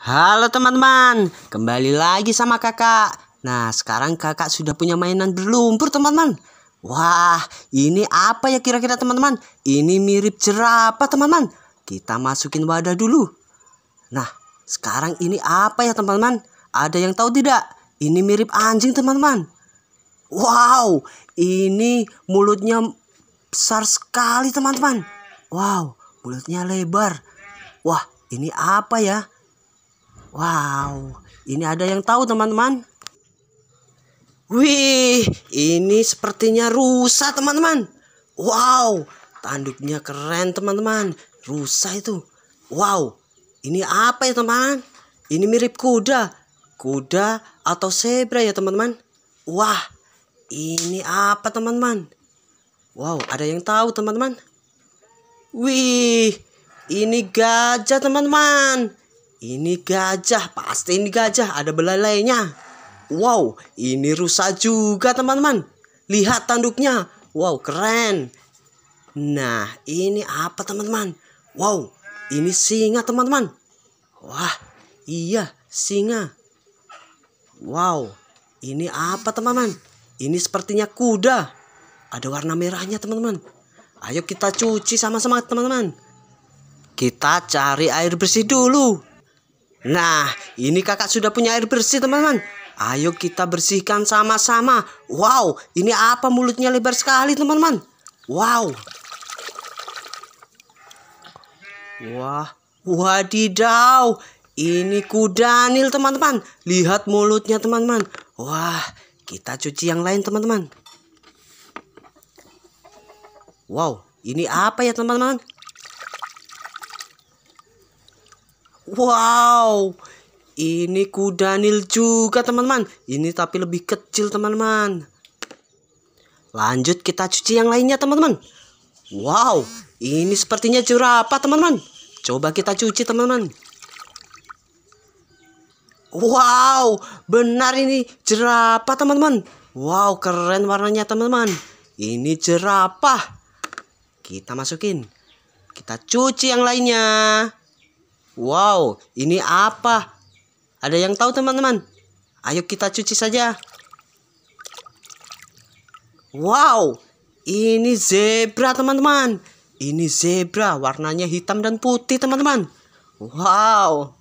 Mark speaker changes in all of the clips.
Speaker 1: Halo teman-teman, kembali lagi sama kakak. Nah, sekarang kakak sudah punya mainan berlumpur teman-teman. Wah, ini apa ya kira-kira teman-teman? Ini mirip jerapah teman-teman. Kita masukin wadah dulu. Nah, sekarang ini apa ya teman-teman? Ada yang tahu tidak? Ini mirip anjing teman-teman. Wow, ini mulutnya besar sekali teman-teman. Wow, mulutnya lebar. Wah, ini apa ya? Wow, ini ada yang tahu teman-teman. Wih, ini sepertinya rusa teman-teman. Wow, tanduknya keren teman-teman. Rusa itu. Wow, ini apa ya teman? teman Ini mirip kuda. Kuda atau zebra ya teman-teman? Wah, ini apa teman-teman? Wow, ada yang tahu teman-teman? Wih, ini gajah teman-teman. Ini gajah, pasti ini gajah, ada belalainya. Wow, ini rusa juga teman-teman. Lihat tanduknya. Wow, keren. Nah, ini apa teman-teman? Wow, ini singa teman-teman. Wah, iya, singa. Wow, ini apa teman-teman? Ini sepertinya kuda. Ada warna merahnya teman-teman. Ayo kita cuci sama-sama teman-teman. Kita cari air bersih dulu. Nah, ini kakak sudah punya air bersih teman-teman. Ayo kita bersihkan sama-sama. Wow, ini apa mulutnya lebar sekali teman-teman. Wow. Wah, wadidaw. Ini kudanil teman-teman. Lihat mulutnya teman-teman. Wah, kita cuci yang lain teman-teman. Wow, ini apa ya teman-teman? Wow. Ini kuda nil juga teman-teman. Ini tapi lebih kecil teman-teman. Lanjut kita cuci yang lainnya teman-teman. Wow. Ini sepertinya jerapah teman-teman. Coba kita cuci teman-teman. Wow, benar ini jerapah teman-teman. Wow, keren warnanya teman-teman. Ini jerapah. Kita masukin. Kita cuci yang lainnya. Wow, ini apa? Ada yang tahu teman-teman? Ayo kita cuci saja. Wow, ini zebra teman-teman. Ini zebra, warnanya hitam dan putih teman-teman. Wow.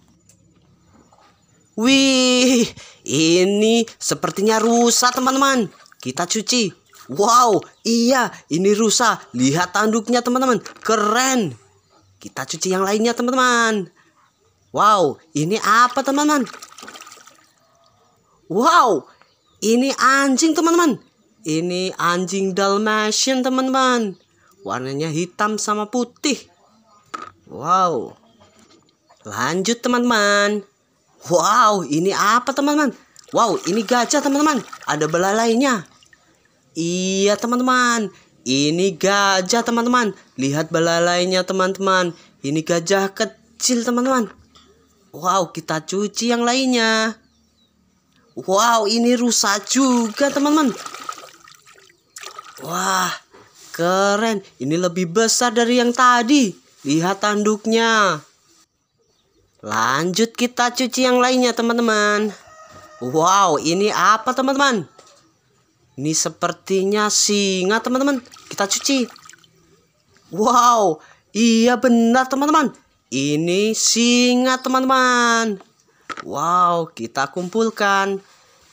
Speaker 1: Wih, ini sepertinya rusa teman-teman. Kita cuci. Wow, iya, ini rusa. Lihat tanduknya teman-teman, keren. Kita cuci yang lainnya teman-teman. Wow, ini apa teman-teman? Wow, ini anjing teman-teman. Ini anjing Dalmatian teman-teman. Warnanya hitam sama putih. Wow. Lanjut teman-teman. Wow, ini apa teman-teman? Wow, ini gajah teman-teman. Ada belalainya. Iya teman-teman. Ini gajah teman-teman. Lihat belalainya teman-teman. Ini gajah kecil teman-teman. Wow, kita cuci yang lainnya. Wow, ini rusak juga, teman-teman. Wah, keren. Ini lebih besar dari yang tadi. Lihat tanduknya. Lanjut kita cuci yang lainnya, teman-teman. Wow, ini apa, teman-teman? Ini sepertinya singa, teman-teman. Kita cuci. Wow, iya benar, teman-teman ini singa teman-teman. Wow, kita kumpulkan.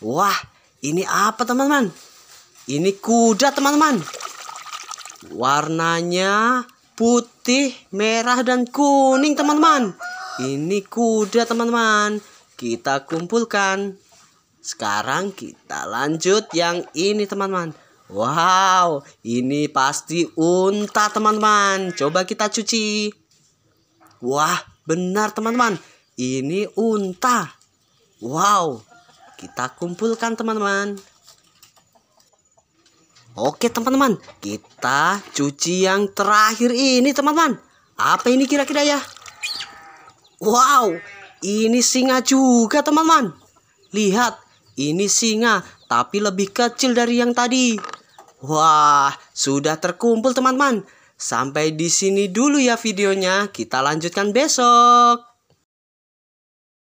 Speaker 1: Wah, ini apa teman-teman? Ini kuda teman-teman. Warnanya putih, merah, dan kuning teman-teman. Ini kuda teman-teman. Kita kumpulkan. Sekarang kita lanjut yang ini teman-teman. Wow, ini pasti unta teman-teman. Coba kita cuci. Wah, benar teman-teman. Ini unta. Wow. Kita kumpulkan teman-teman. Oke teman-teman, kita cuci yang terakhir ini teman-teman. Apa ini kira-kira ya? Wow, ini singa juga teman-teman. Lihat, ini singa tapi lebih kecil dari yang tadi. Wah, sudah terkumpul teman-teman. Sampai di sini dulu ya videonya, kita lanjutkan besok.